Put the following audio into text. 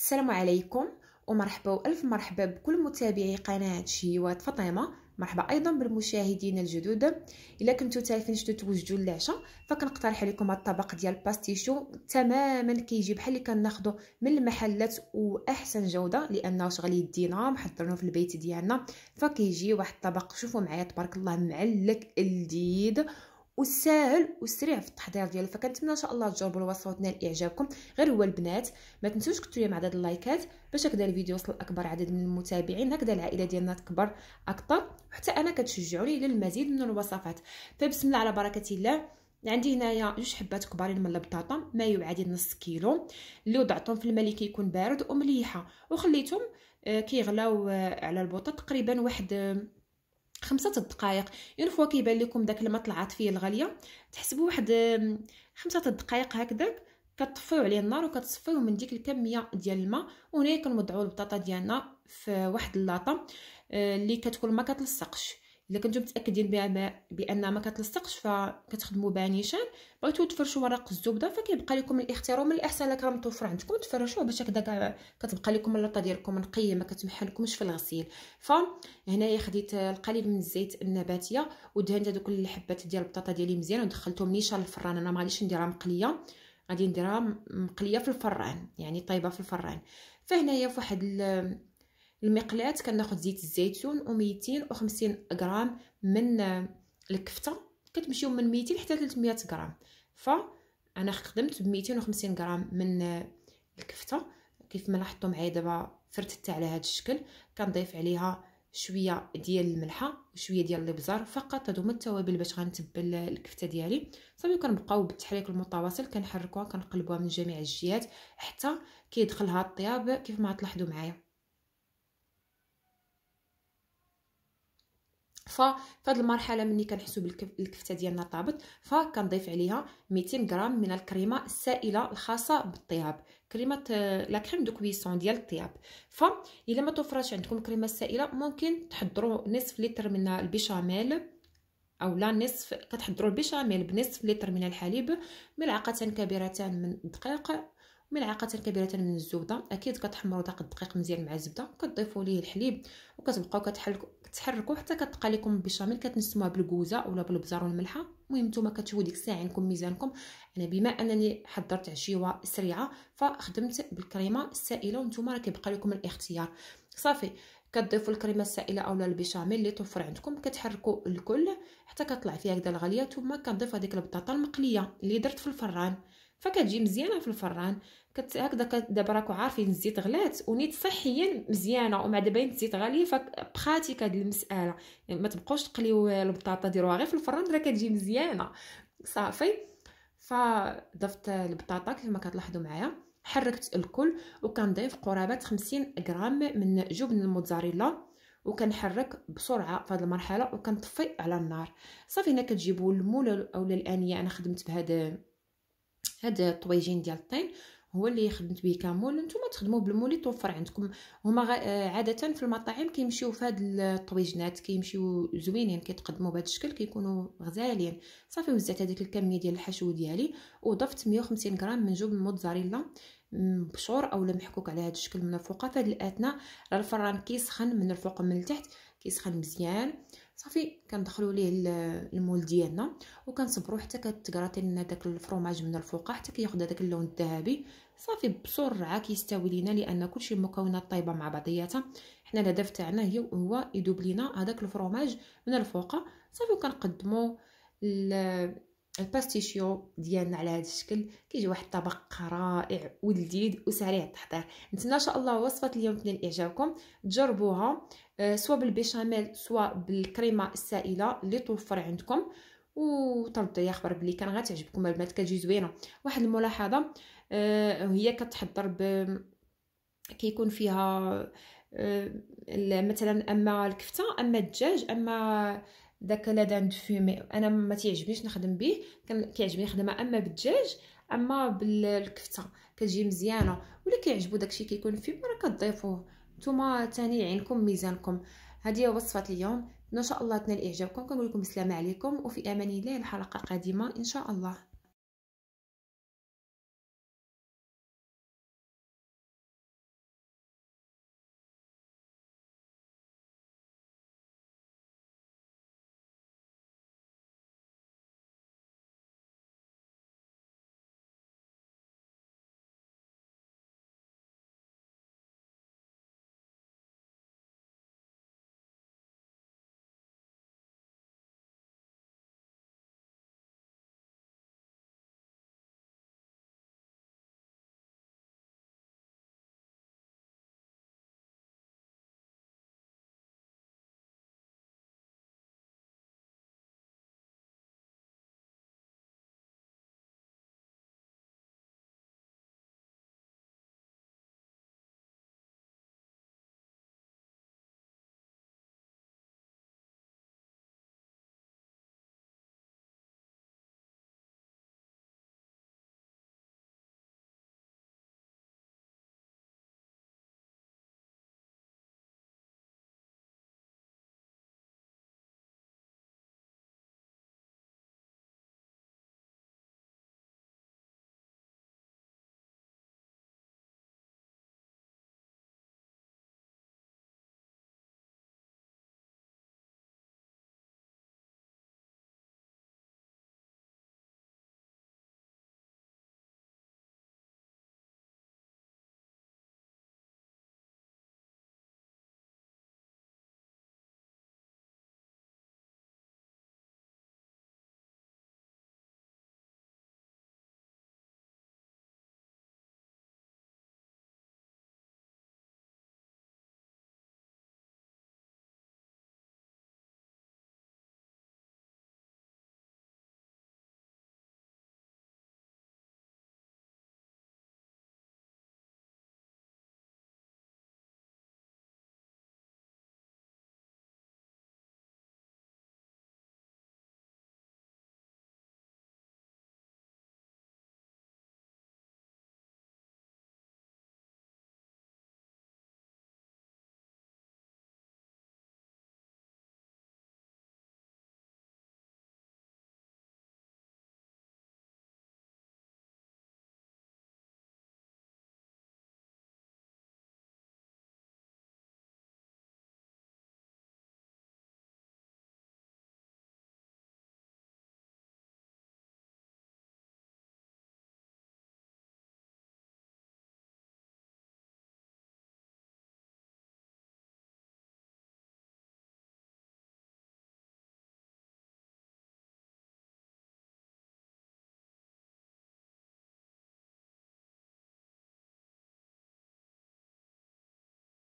السلام عليكم ومرحبا والف مرحبا بكل متابعي قناه شهيوات فاطمه مرحبا ايضا بالمشاهدين الجدد الا كنتو تالفين شنو توجدوا للعشاء فكنقترح عليكم هاد الطبق ديال الباستيشو تماما كيجي بحال اللي كناخذو من المحلات واحسن جوده لانه شغل يدينا محضرينه في البيت ديالنا فكيجي واحد الطبق شوفوا معايا تبارك الله معلك لذيذ وساهل وسريع في التحضير ديالو فكنتمنى ان شاء الله تجربوا الوصفه وتنال اعجابكم غير هو البنات ما تنسوش كتبوا لي معدل اللايكات باش هكذا الفيديو يوصل لاكبر عدد من المتابعين هكذا العائله ديالنا تكبر اكثر حتى انا كتشجعوني للمزيد من الوصفات فبسم الله على بركه الله عندي هنايا جوج حبات كبارين من البطاطا ما يعادل نص كيلو اللي وضعتهم في الماء اللي كيكون بارد ومليحه وخليتهم آه، كيغلاو آه، على البوطه تقريبا واحد آه، خمسة الدقائق اون فوا كيبان لكم داك الماء طلعت فيه الغاليه تحسبوا واحد خمسة الدقائق هكذاك كطفيو عليه النار وكتصفيو من ديك الكميه ديال الماء وهنا كنوضعوا البطاطا ديالنا في واحد اللاطه آه، اللي كتكون ما كتلصقش الا كنتو متاكدين بها بان ما كتلصقش فكتخدموا بانيشان بغيتو تفرشوا ورق الزبده فكيبقى لكم الاختيار ومن الاحسن لك راه متوفر عندكم تفرشوه باش هكذا كتبقى لكم اللطه ديالكم نقيه ما كتمحلكمش في الغسيل فهنايا خديت القليل من الزيت النباتيه ودهنت هذوك الحبات ديال البطاطا ديالي مزيان ودخلتهم نيشان الفران انا ما غاديش نديرها مقليه غادي نديرها مقليه في الفران يعني طايبه في الفران فهنايا فواحد المقلاة كناخد زيت الزيتون و 250 غرام من آه، الكفته كتمشيو من 200 حتى 300 غرام ف انا خدمت ب 250 غرام من آه، الكفته كيف ما لاحظتوا معايا دابا فرتت على هذا الشكل كنضيف عليها شويه ديال الملحه وشويه ديال الابزار فقط هادو هما التوابل باش غنتبل آه، الكفته ديالي صافي كنبقاو بالتحريك المتواصل كنحركوها كنقلبوها من جميع الجهات حتى كيدخلها الطياب كيف ما تلاحظوا معايا هذه المرحله ملي كنحسو بالكفته ديالنا طابت فكنضيف عليها 200 غرام من الكريمه السائله الخاصه بالطياب كريمه لا كريم دو كويسون ديال الطياب ف الا ما توفرش عندكم كريمه سائله ممكن تحضروا نصف لتر من البيشاميل اولا نصف كتحضروا البيشاميل بنصف لتر من الحليب ملعقه كبيرتان من الدقيق ملعقه كبيره من الزبده اكيد كتحمروا داك الدقيق مزيان مع الزبده كتضيفوا ليه الحليب وكتبقاو كتحركوا حتى كتبقى لكم البشاميل كتنسموها بالكوزه ولا بالبزار والملحه المهم نتوما كتشوفوا ديك الساعه عندكم ميزانكم انا بما انني حضرت عشيوه سريعه فخدمت بالكريمه السائله ونتوما راه كيبقى لكم الاختيار صافي كتضيفوا الكريمه السائله اولا البشاميل اللي توفر عندكم كتحركوا الكل حتى كطلع فيها هكذا الغليه ثم كنضيف هذيك البطاطا المقليه اللي درت في الفران فكتجي مزيانه في الفران كت هكذا دابا راكو عارفين الزيت غلات ونيت صحيا مزيانه ومع دابا الزيت غالي فبخاتيك هاد المساله يعني ما تبقوش تقليو البطاطا ديروها غير في الفران راه كتجي مزيانه صافي فضفت البطاطا كما كتلاحظوا معايا حركت الكل وكنضيف قرابه 50 غرام من جبن الموتزاريلا وكنحرك بسرعه في هذه المرحله وكنطفي على النار صافي هنا كتجيبوا المول اولا الانيه انا خدمت بهذا هاد الطويجين ديال الطين هو اللي خدمت به كامول نتوما تخدموا بالمول توفر عندكم هما آه، عاده في المطاعم كيمشيو في هاد الطويجنات كيمشيو زوينين كيتقدموا بهذا الشكل كيكونوا غزالين صافي وزعت هذيك الكميه ديال الحشو ديالي وضفت 150 غرام من جبن موتزاريلا مبشور اولا محكوك على هذا الشكل من الفوق فهاد الاثناء راه الفران كيسخن من الفوق ومن التحت كيسخن مزيان صافي كندخلوا ليه المول ديالنا وكنصبروا حتى كتكراتي لنا داك الفرماج من الفوق حتى كياخذ داك اللون الذهبي صافي بسرعه كيستوي لينا لان كلشي المكونات طايبه مع بعضياتها حنا الهدف تاعنا هي هو يدوب لينا هذاك الفرماج من الفوق صافي وكنقدموا الباستيشيو ديالنا على هذا الشكل كيجي واحد الطبق رائع ولذيذ وسريع التحضير نتمنى ان شاء الله وصفه اليوم تنال اعجابكم تجربوها آه، سواء بالبيشاميل سواء بالكريمه السائله اللي توفر عندكم وطلبت يا خبر بلي كان غتعجبكم البنات كتجي زوينه واحد الملاحظه آه، هي كتحضر ب كيكون فيها آه، مثلا اما الكفته اما الدجاج اما داك لا دان فومي انا ما تيعجبنيش نخدم به كيعجبني نخدمها اما بالدجاج اما بالكفته كتجي مزيانه ولا كيعجبو داكشي كيكون فيه راه كتضيفوه نتوما تاني عينكم ميزانكم هذه هي وصفه اليوم ان شاء الله تنال اعجابكم كنقول لكم السلام عليكم وفي امان الله الحلقه القادمه ان شاء الله